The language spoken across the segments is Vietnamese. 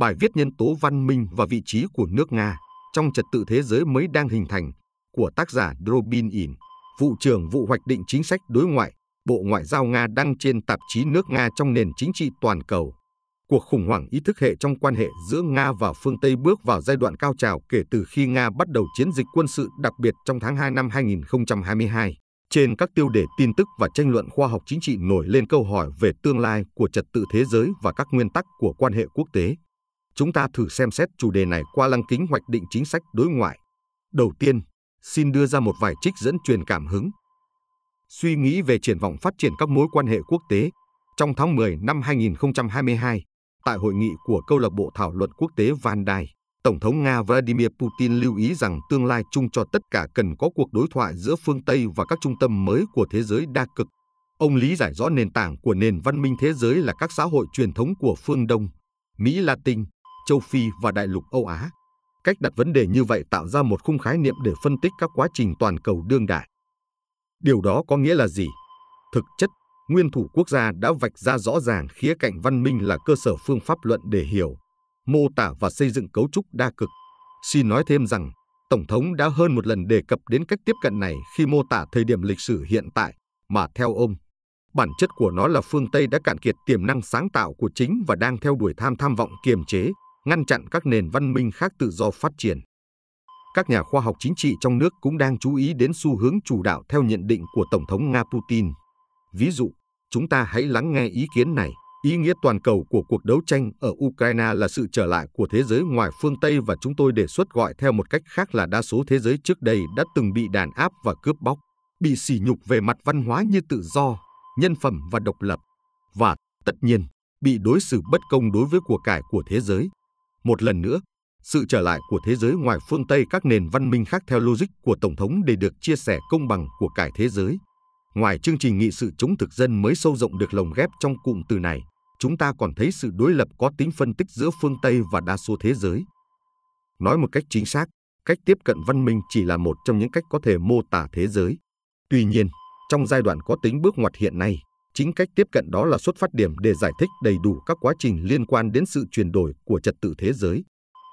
Bài viết nhân tố văn minh và vị trí của nước Nga trong trật tự thế giới mới đang hình thành của tác giả Drobin In, vụ trưởng vụ hoạch định chính sách đối ngoại, Bộ Ngoại giao Nga đăng trên tạp chí nước Nga trong nền chính trị toàn cầu. Cuộc khủng hoảng ý thức hệ trong quan hệ giữa Nga và phương Tây bước vào giai đoạn cao trào kể từ khi Nga bắt đầu chiến dịch quân sự đặc biệt trong tháng 2 năm 2022. Trên các tiêu đề tin tức và tranh luận khoa học chính trị nổi lên câu hỏi về tương lai của trật tự thế giới và các nguyên tắc của quan hệ quốc tế chúng ta thử xem xét chủ đề này qua lăng kính hoạch định chính sách đối ngoại. Đầu tiên, xin đưa ra một vài trích dẫn truyền cảm hứng. Suy nghĩ về triển vọng phát triển các mối quan hệ quốc tế trong tháng 10 năm 2022, tại hội nghị của câu lạc bộ thảo luận quốc tế Van Đài, Tổng thống Nga Vladimir Putin lưu ý rằng tương lai chung cho tất cả cần có cuộc đối thoại giữa phương Tây và các trung tâm mới của thế giới đa cực. Ông lý giải rõ nền tảng của nền văn minh thế giới là các xã hội truyền thống của phương Đông, Mỹ Latin, châu Phi và đại lục Âu Á. Cách đặt vấn đề như vậy tạo ra một khung khái niệm để phân tích các quá trình toàn cầu đương đại. Điều đó có nghĩa là gì? Thực chất, nguyên thủ quốc gia đã vạch ra rõ ràng khía cạnh văn minh là cơ sở phương pháp luận để hiểu, mô tả và xây dựng cấu trúc đa cực. Xin nói thêm rằng, Tổng thống đã hơn một lần đề cập đến cách tiếp cận này khi mô tả thời điểm lịch sử hiện tại mà theo ông, bản chất của nó là phương Tây đã cạn kiệt tiềm năng sáng tạo của chính và đang theo đuổi tham tham vọng kiềm chế, ngăn chặn các nền văn minh khác tự do phát triển. Các nhà khoa học chính trị trong nước cũng đang chú ý đến xu hướng chủ đạo theo nhận định của Tổng thống Nga Putin. Ví dụ, chúng ta hãy lắng nghe ý kiến này. Ý nghĩa toàn cầu của cuộc đấu tranh ở Ukraine là sự trở lại của thế giới ngoài phương Tây và chúng tôi đề xuất gọi theo một cách khác là đa số thế giới trước đây đã từng bị đàn áp và cướp bóc, bị sỉ nhục về mặt văn hóa như tự do, nhân phẩm và độc lập, và, tất nhiên, bị đối xử bất công đối với của cải của thế giới. Một lần nữa, sự trở lại của thế giới ngoài phương Tây các nền văn minh khác theo logic của Tổng thống để được chia sẻ công bằng của cải thế giới. Ngoài chương trình nghị sự chống thực dân mới sâu rộng được lồng ghép trong cụm từ này, chúng ta còn thấy sự đối lập có tính phân tích giữa phương Tây và đa số thế giới. Nói một cách chính xác, cách tiếp cận văn minh chỉ là một trong những cách có thể mô tả thế giới. Tuy nhiên, trong giai đoạn có tính bước ngoặt hiện nay, Chính cách tiếp cận đó là xuất phát điểm để giải thích đầy đủ các quá trình liên quan đến sự chuyển đổi của trật tự thế giới.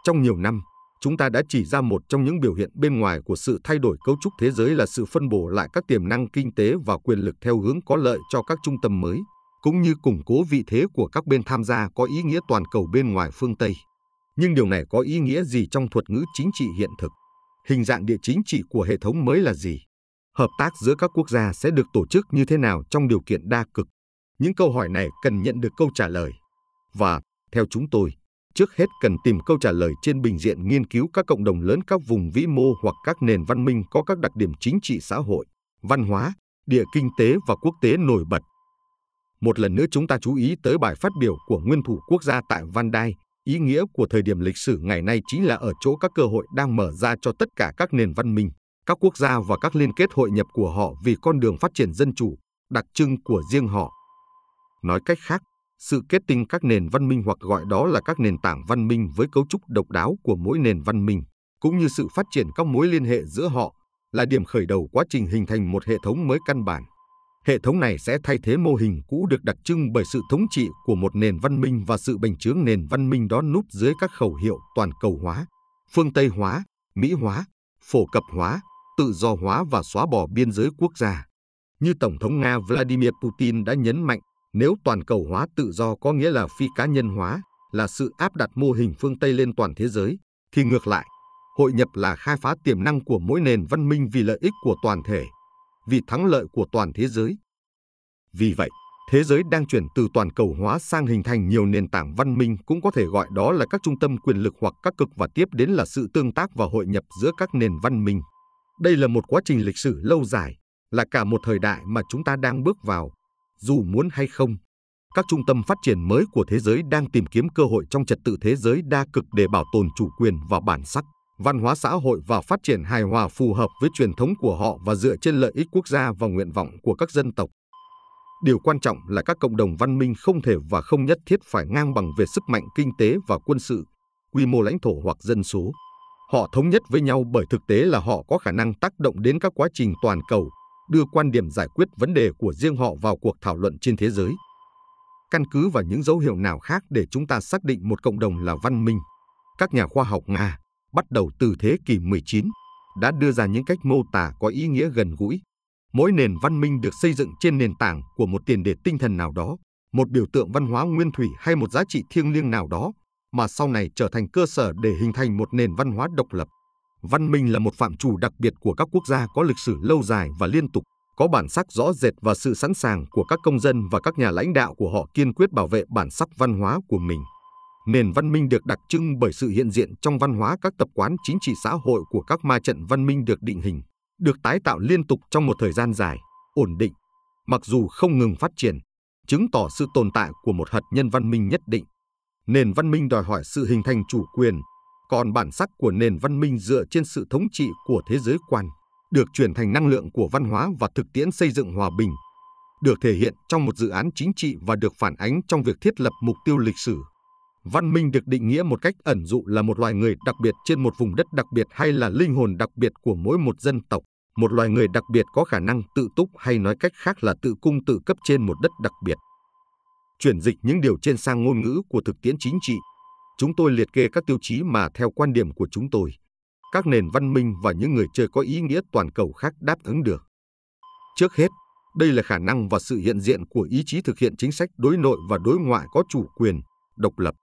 Trong nhiều năm, chúng ta đã chỉ ra một trong những biểu hiện bên ngoài của sự thay đổi cấu trúc thế giới là sự phân bổ lại các tiềm năng kinh tế và quyền lực theo hướng có lợi cho các trung tâm mới, cũng như củng cố vị thế của các bên tham gia có ý nghĩa toàn cầu bên ngoài phương Tây. Nhưng điều này có ý nghĩa gì trong thuật ngữ chính trị hiện thực? Hình dạng địa chính trị của hệ thống mới là gì? hợp tác giữa các quốc gia sẽ được tổ chức như thế nào trong điều kiện đa cực? Những câu hỏi này cần nhận được câu trả lời. Và, theo chúng tôi, trước hết cần tìm câu trả lời trên bình diện nghiên cứu các cộng đồng lớn các vùng vĩ mô hoặc các nền văn minh có các đặc điểm chính trị xã hội, văn hóa, địa kinh tế và quốc tế nổi bật. Một lần nữa chúng ta chú ý tới bài phát biểu của nguyên thủ quốc gia tại Van Đai, ý nghĩa của thời điểm lịch sử ngày nay chính là ở chỗ các cơ hội đang mở ra cho tất cả các nền văn minh các quốc gia và các liên kết hội nhập của họ vì con đường phát triển dân chủ, đặc trưng của riêng họ. Nói cách khác, sự kết tinh các nền văn minh hoặc gọi đó là các nền tảng văn minh với cấu trúc độc đáo của mỗi nền văn minh, cũng như sự phát triển các mối liên hệ giữa họ là điểm khởi đầu quá trình hình thành một hệ thống mới căn bản. Hệ thống này sẽ thay thế mô hình cũ được đặc trưng bởi sự thống trị của một nền văn minh và sự bành trướng nền văn minh đó núp dưới các khẩu hiệu toàn cầu hóa, phương Tây hóa, Mỹ hóa, phổ cập hóa, tự do hóa và xóa bỏ biên giới quốc gia. Như Tổng thống Nga Vladimir Putin đã nhấn mạnh, nếu toàn cầu hóa tự do có nghĩa là phi cá nhân hóa, là sự áp đặt mô hình phương Tây lên toàn thế giới, thì ngược lại, hội nhập là khai phá tiềm năng của mỗi nền văn minh vì lợi ích của toàn thể, vì thắng lợi của toàn thế giới. Vì vậy, thế giới đang chuyển từ toàn cầu hóa sang hình thành nhiều nền tảng văn minh cũng có thể gọi đó là các trung tâm quyền lực hoặc các cực và tiếp đến là sự tương tác và hội nhập giữa các nền văn minh. Đây là một quá trình lịch sử lâu dài, là cả một thời đại mà chúng ta đang bước vào. Dù muốn hay không, các trung tâm phát triển mới của thế giới đang tìm kiếm cơ hội trong trật tự thế giới đa cực để bảo tồn chủ quyền và bản sắc, văn hóa xã hội và phát triển hài hòa phù hợp với truyền thống của họ và dựa trên lợi ích quốc gia và nguyện vọng của các dân tộc. Điều quan trọng là các cộng đồng văn minh không thể và không nhất thiết phải ngang bằng về sức mạnh kinh tế và quân sự, quy mô lãnh thổ hoặc dân số. Họ thống nhất với nhau bởi thực tế là họ có khả năng tác động đến các quá trình toàn cầu, đưa quan điểm giải quyết vấn đề của riêng họ vào cuộc thảo luận trên thế giới. Căn cứ vào những dấu hiệu nào khác để chúng ta xác định một cộng đồng là văn minh, các nhà khoa học Nga bắt đầu từ thế kỷ 19 đã đưa ra những cách mô tả có ý nghĩa gần gũi. Mỗi nền văn minh được xây dựng trên nền tảng của một tiền đề tinh thần nào đó, một biểu tượng văn hóa nguyên thủy hay một giá trị thiêng liêng nào đó mà sau này trở thành cơ sở để hình thành một nền văn hóa độc lập. Văn minh là một phạm trù đặc biệt của các quốc gia có lịch sử lâu dài và liên tục, có bản sắc rõ rệt và sự sẵn sàng của các công dân và các nhà lãnh đạo của họ kiên quyết bảo vệ bản sắc văn hóa của mình. Nền văn minh được đặc trưng bởi sự hiện diện trong văn hóa các tập quán chính trị xã hội của các ma trận văn minh được định hình, được tái tạo liên tục trong một thời gian dài, ổn định, mặc dù không ngừng phát triển, chứng tỏ sự tồn tại của một hạt nhân văn minh nhất định. Nền văn minh đòi hỏi sự hình thành chủ quyền, còn bản sắc của nền văn minh dựa trên sự thống trị của thế giới quan, được chuyển thành năng lượng của văn hóa và thực tiễn xây dựng hòa bình, được thể hiện trong một dự án chính trị và được phản ánh trong việc thiết lập mục tiêu lịch sử. Văn minh được định nghĩa một cách ẩn dụ là một loài người đặc biệt trên một vùng đất đặc biệt hay là linh hồn đặc biệt của mỗi một dân tộc, một loài người đặc biệt có khả năng tự túc hay nói cách khác là tự cung tự cấp trên một đất đặc biệt chuyển dịch những điều trên sang ngôn ngữ của thực tiễn chính trị. Chúng tôi liệt kê các tiêu chí mà theo quan điểm của chúng tôi, các nền văn minh và những người chơi có ý nghĩa toàn cầu khác đáp ứng được. Trước hết, đây là khả năng và sự hiện diện của ý chí thực hiện chính sách đối nội và đối ngoại có chủ quyền, độc lập.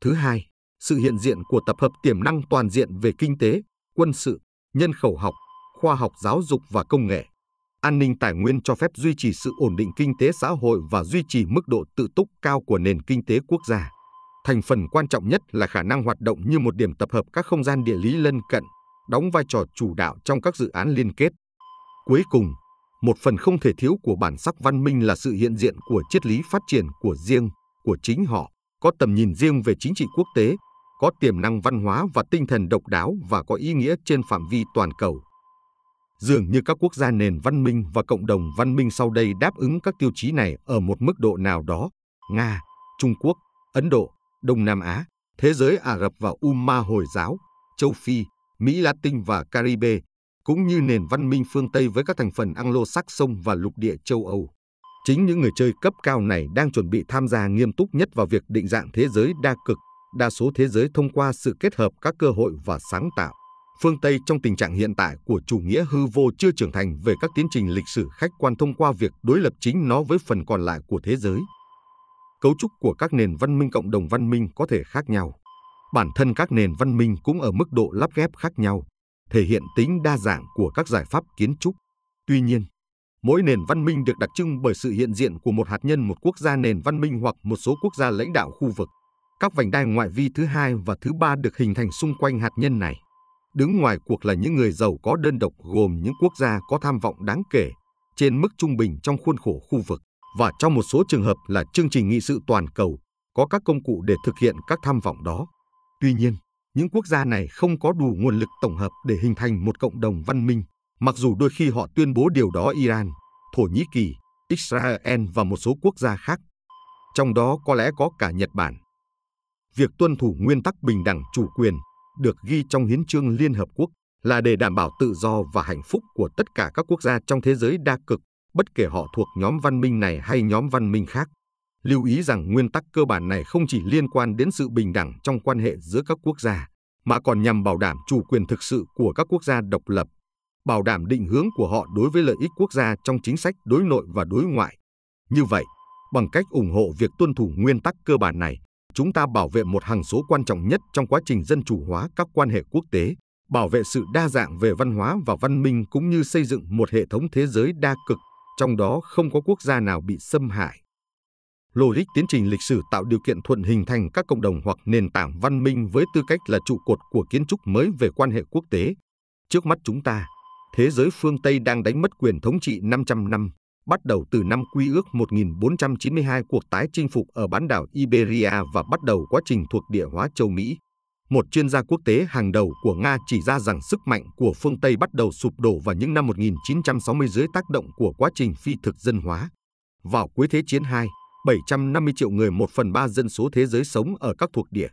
Thứ hai, sự hiện diện của tập hợp tiềm năng toàn diện về kinh tế, quân sự, nhân khẩu học, khoa học giáo dục và công nghệ an ninh tài nguyên cho phép duy trì sự ổn định kinh tế xã hội và duy trì mức độ tự túc cao của nền kinh tế quốc gia. Thành phần quan trọng nhất là khả năng hoạt động như một điểm tập hợp các không gian địa lý lân cận, đóng vai trò chủ đạo trong các dự án liên kết. Cuối cùng, một phần không thể thiếu của bản sắc văn minh là sự hiện diện của triết lý phát triển của riêng, của chính họ, có tầm nhìn riêng về chính trị quốc tế, có tiềm năng văn hóa và tinh thần độc đáo và có ý nghĩa trên phạm vi toàn cầu dường như các quốc gia nền văn minh và cộng đồng văn minh sau đây đáp ứng các tiêu chí này ở một mức độ nào đó. Nga, Trung Quốc, Ấn Độ, Đông Nam Á, thế giới Ả Rập và Umma Hồi giáo, châu Phi, Mỹ Latin và Caribe, cũng như nền văn minh phương Tây với các thành phần Anglo-Saxon và lục địa châu Âu. Chính những người chơi cấp cao này đang chuẩn bị tham gia nghiêm túc nhất vào việc định dạng thế giới đa cực, đa số thế giới thông qua sự kết hợp các cơ hội và sáng tạo phương Tây trong tình trạng hiện tại của chủ nghĩa hư vô chưa trưởng thành về các tiến trình lịch sử khách quan thông qua việc đối lập chính nó với phần còn lại của thế giới. Cấu trúc của các nền văn minh cộng đồng văn minh có thể khác nhau. Bản thân các nền văn minh cũng ở mức độ lắp ghép khác nhau, thể hiện tính đa dạng của các giải pháp kiến trúc. Tuy nhiên, mỗi nền văn minh được đặc trưng bởi sự hiện diện của một hạt nhân một quốc gia nền văn minh hoặc một số quốc gia lãnh đạo khu vực. Các vành đai ngoại vi thứ hai và thứ ba được hình thành xung quanh hạt nhân này. Đứng ngoài cuộc là những người giàu có đơn độc gồm những quốc gia có tham vọng đáng kể trên mức trung bình trong khuôn khổ khu vực và trong một số trường hợp là chương trình nghị sự toàn cầu có các công cụ để thực hiện các tham vọng đó. Tuy nhiên, những quốc gia này không có đủ nguồn lực tổng hợp để hình thành một cộng đồng văn minh, mặc dù đôi khi họ tuyên bố điều đó Iran, Thổ Nhĩ Kỳ, Israel và một số quốc gia khác. Trong đó có lẽ có cả Nhật Bản. Việc tuân thủ nguyên tắc bình đẳng chủ quyền được ghi trong hiến trương Liên Hợp Quốc là để đảm bảo tự do và hạnh phúc của tất cả các quốc gia trong thế giới đa cực, bất kể họ thuộc nhóm văn minh này hay nhóm văn minh khác. Lưu ý rằng nguyên tắc cơ bản này không chỉ liên quan đến sự bình đẳng trong quan hệ giữa các quốc gia, mà còn nhằm bảo đảm chủ quyền thực sự của các quốc gia độc lập, bảo đảm định hướng của họ đối với lợi ích quốc gia trong chính sách đối nội và đối ngoại. Như vậy, bằng cách ủng hộ việc tuân thủ nguyên tắc cơ bản này, chúng ta bảo vệ một hàng số quan trọng nhất trong quá trình dân chủ hóa các quan hệ quốc tế, bảo vệ sự đa dạng về văn hóa và văn minh cũng như xây dựng một hệ thống thế giới đa cực, trong đó không có quốc gia nào bị xâm hại. Logic tiến trình lịch sử tạo điều kiện thuận hình thành các cộng đồng hoặc nền tảng văn minh với tư cách là trụ cột của kiến trúc mới về quan hệ quốc tế. Trước mắt chúng ta, thế giới phương Tây đang đánh mất quyền thống trị 500 năm bắt đầu từ năm Quy ước 1492 cuộc tái chinh phục ở bán đảo Iberia và bắt đầu quá trình thuộc địa hóa châu Mỹ. Một chuyên gia quốc tế hàng đầu của Nga chỉ ra rằng sức mạnh của phương Tây bắt đầu sụp đổ vào những năm 1960 dưới tác động của quá trình phi thực dân hóa. Vào cuối Thế chiến II, 750 triệu người một phần ba dân số thế giới sống ở các thuộc địa.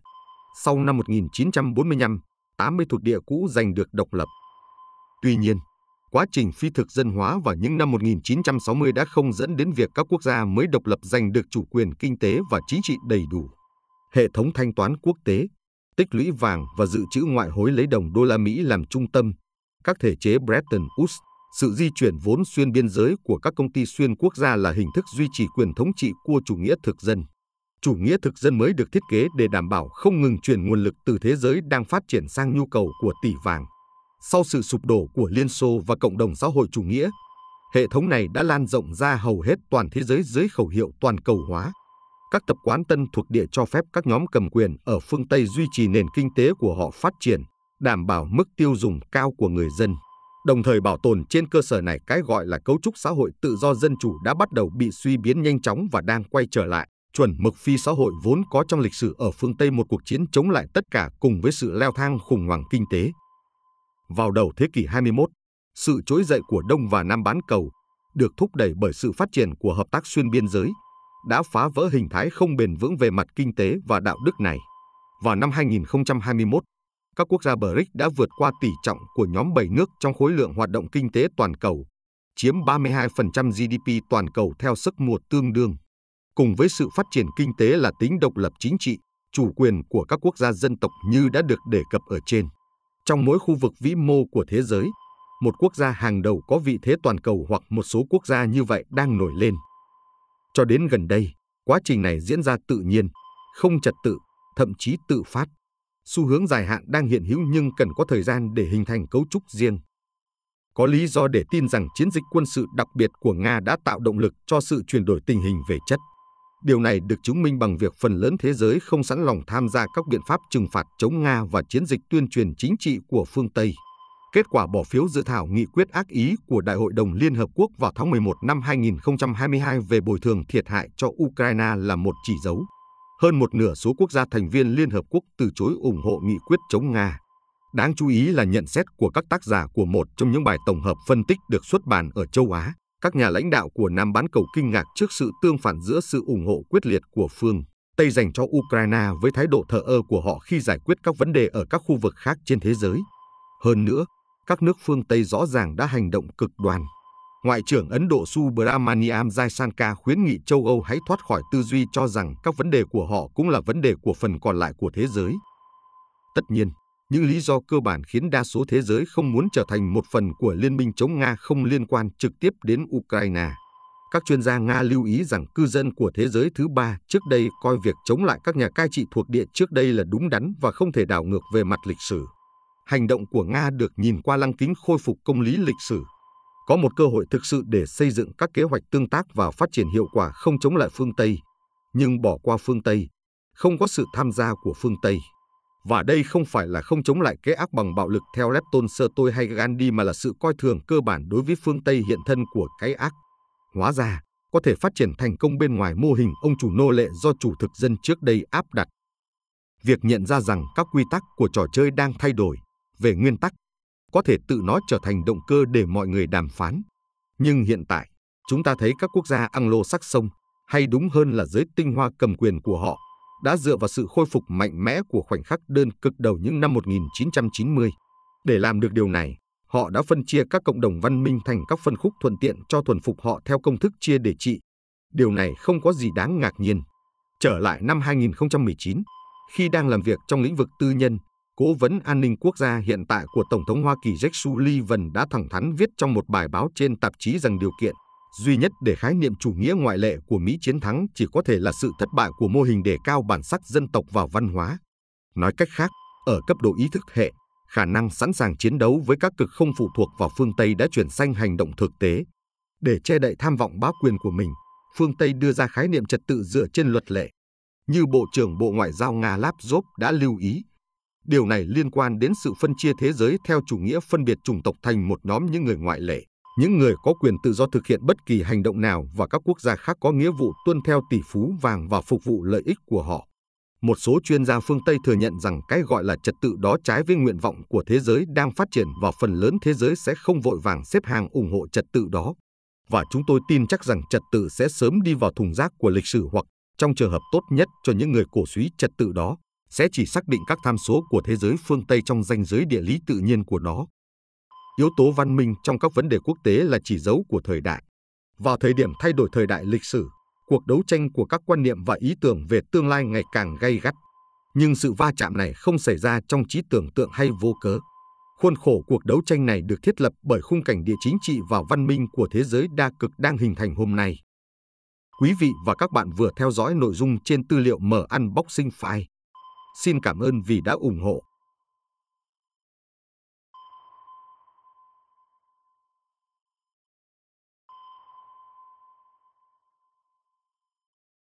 Sau năm 1945, 80 thuộc địa cũ giành được độc lập. Tuy nhiên, quá trình phi thực dân hóa vào những năm 1960 đã không dẫn đến việc các quốc gia mới độc lập giành được chủ quyền kinh tế và chính trị đầy đủ. Hệ thống thanh toán quốc tế, tích lũy vàng và dự trữ ngoại hối lấy đồng đô la Mỹ làm trung tâm, các thể chế Bretton Woods, sự di chuyển vốn xuyên biên giới của các công ty xuyên quốc gia là hình thức duy trì quyền thống trị của chủ nghĩa thực dân. Chủ nghĩa thực dân mới được thiết kế để đảm bảo không ngừng chuyển nguồn lực từ thế giới đang phát triển sang nhu cầu của tỷ vàng sau sự sụp đổ của Liên Xô và cộng đồng xã hội chủ nghĩa, hệ thống này đã lan rộng ra hầu hết toàn thế giới dưới khẩu hiệu toàn cầu hóa. Các tập quán tân thuộc địa cho phép các nhóm cầm quyền ở phương Tây duy trì nền kinh tế của họ phát triển, đảm bảo mức tiêu dùng cao của người dân, đồng thời bảo tồn trên cơ sở này cái gọi là cấu trúc xã hội tự do dân chủ đã bắt đầu bị suy biến nhanh chóng và đang quay trở lại chuẩn mực phi xã hội vốn có trong lịch sử ở phương Tây một cuộc chiến chống lại tất cả cùng với sự leo thang khủng hoảng kinh tế. Vào đầu thế kỷ 21, sự trỗi dậy của Đông và Nam bán cầu được thúc đẩy bởi sự phát triển của hợp tác xuyên biên giới đã phá vỡ hình thái không bền vững về mặt kinh tế và đạo đức này. Vào năm 2021, các quốc gia BRICS đã vượt qua tỷ trọng của nhóm 7 nước trong khối lượng hoạt động kinh tế toàn cầu, chiếm 32% GDP toàn cầu theo sức mua tương đương. Cùng với sự phát triển kinh tế là tính độc lập chính trị, chủ quyền của các quốc gia dân tộc như đã được đề cập ở trên trong mỗi khu vực vĩ mô của thế giới, một quốc gia hàng đầu có vị thế toàn cầu hoặc một số quốc gia như vậy đang nổi lên. Cho đến gần đây, quá trình này diễn ra tự nhiên, không trật tự, thậm chí tự phát. Xu hướng dài hạn đang hiện hữu nhưng cần có thời gian để hình thành cấu trúc riêng. Có lý do để tin rằng chiến dịch quân sự đặc biệt của Nga đã tạo động lực cho sự chuyển đổi tình hình về chất. Điều này được chứng minh bằng việc phần lớn thế giới không sẵn lòng tham gia các biện pháp trừng phạt chống Nga và chiến dịch tuyên truyền chính trị của phương Tây. Kết quả bỏ phiếu dự thảo nghị quyết ác ý của Đại hội đồng Liên Hợp Quốc vào tháng 11 năm 2022 về bồi thường thiệt hại cho Ukraine là một chỉ dấu. Hơn một nửa số quốc gia thành viên Liên Hợp Quốc từ chối ủng hộ nghị quyết chống Nga. Đáng chú ý là nhận xét của các tác giả của một trong những bài tổng hợp phân tích được xuất bản ở châu Á các nhà lãnh đạo của Nam bán cầu kinh ngạc trước sự tương phản giữa sự ủng hộ quyết liệt của phương Tây dành cho Ukraine với thái độ thờ ơ của họ khi giải quyết các vấn đề ở các khu vực khác trên thế giới. Hơn nữa, các nước phương Tây rõ ràng đã hành động cực đoan. Ngoại trưởng Ấn Độ Subramaniam Jaishankar khuyến nghị châu Âu hãy thoát khỏi tư duy cho rằng các vấn đề của họ cũng là vấn đề của phần còn lại của thế giới. Tất nhiên, những lý do cơ bản khiến đa số thế giới không muốn trở thành một phần của liên minh chống Nga không liên quan trực tiếp đến Ukraine. Các chuyên gia Nga lưu ý rằng cư dân của thế giới thứ ba trước đây coi việc chống lại các nhà cai trị thuộc địa trước đây là đúng đắn và không thể đảo ngược về mặt lịch sử. Hành động của Nga được nhìn qua lăng kính khôi phục công lý lịch sử. Có một cơ hội thực sự để xây dựng các kế hoạch tương tác và phát triển hiệu quả không chống lại phương Tây, nhưng bỏ qua phương Tây, không có sự tham gia của phương Tây. Và đây không phải là không chống lại cái ác bằng bạo lực theo Lepton sơ tôi hay Gandhi mà là sự coi thường cơ bản đối với phương Tây hiện thân của cái ác. Hóa ra, có thể phát triển thành công bên ngoài mô hình ông chủ nô lệ do chủ thực dân trước đây áp đặt. Việc nhận ra rằng các quy tắc của trò chơi đang thay đổi về nguyên tắc có thể tự nó trở thành động cơ để mọi người đàm phán. Nhưng hiện tại, chúng ta thấy các quốc gia Anglo-Saxon hay đúng hơn là giới tinh hoa cầm quyền của họ đã dựa vào sự khôi phục mạnh mẽ của khoảnh khắc đơn cực đầu những năm 1990. Để làm được điều này, họ đã phân chia các cộng đồng văn minh thành các phân khúc thuận tiện cho thuần phục họ theo công thức chia để trị. Điều này không có gì đáng ngạc nhiên. Trở lại năm 2019, khi đang làm việc trong lĩnh vực tư nhân, cố vấn an ninh quốc gia hiện tại của Tổng thống Hoa Kỳ Jake Sullivan đã thẳng thắn viết trong một bài báo trên tạp chí rằng điều kiện duy nhất để khái niệm chủ nghĩa ngoại lệ của Mỹ chiến thắng chỉ có thể là sự thất bại của mô hình đề cao bản sắc dân tộc vào văn hóa. Nói cách khác, ở cấp độ ý thức hệ, khả năng sẵn sàng chiến đấu với các cực không phụ thuộc vào phương Tây đã chuyển sang hành động thực tế. Để che đậy tham vọng bá quyền của mình, phương Tây đưa ra khái niệm trật tự dựa trên luật lệ. Như Bộ trưởng Bộ Ngoại giao Nga Lavrov đã lưu ý, điều này liên quan đến sự phân chia thế giới theo chủ nghĩa phân biệt chủng tộc thành một nhóm những người ngoại lệ những người có quyền tự do thực hiện bất kỳ hành động nào và các quốc gia khác có nghĩa vụ tuân theo tỷ phú vàng và phục vụ lợi ích của họ. Một số chuyên gia phương Tây thừa nhận rằng cái gọi là trật tự đó trái với nguyện vọng của thế giới đang phát triển và phần lớn thế giới sẽ không vội vàng xếp hàng ủng hộ trật tự đó. Và chúng tôi tin chắc rằng trật tự sẽ sớm đi vào thùng rác của lịch sử hoặc, trong trường hợp tốt nhất cho những người cổ suý trật tự đó, sẽ chỉ xác định các tham số của thế giới phương Tây trong danh giới địa lý tự nhiên của nó yếu tố văn minh trong các vấn đề quốc tế là chỉ dấu của thời đại. Vào thời điểm thay đổi thời đại lịch sử, cuộc đấu tranh của các quan niệm và ý tưởng về tương lai ngày càng gay gắt. Nhưng sự va chạm này không xảy ra trong trí tưởng tượng hay vô cớ. Khuôn khổ cuộc đấu tranh này được thiết lập bởi khung cảnh địa chính trị và văn minh của thế giới đa cực đang hình thành hôm nay. Quý vị và các bạn vừa theo dõi nội dung trên tư liệu mở unboxing file. Xin cảm ơn vì đã ủng hộ.